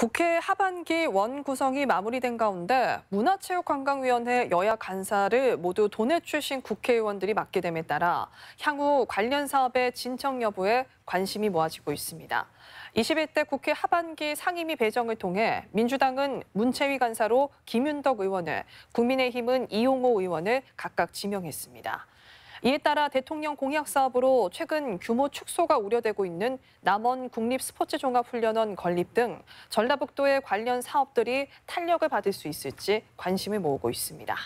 국회 하반기 원 구성이 마무리된 가운데 문화체육관광위원회 여야 간사를 모두 도내 출신 국회의원들이 맡게 됨에 따라 향후 관련 사업의 진척 여부에 관심이 모아지고 있습니다. 21대 국회 하반기 상임위 배정을 통해 민주당은 문채위 간사로 김윤덕 의원을, 국민의힘은 이용호 의원을 각각 지명했습니다. 이에 따라 대통령 공약 사업으로 최근 규모 축소가 우려되고 있는 남원 국립 스포츠 종합훈련원 건립 등 전라북도의 관련 사업들이 탄력을 받을 수 있을지 관심을 모으고 있습니다.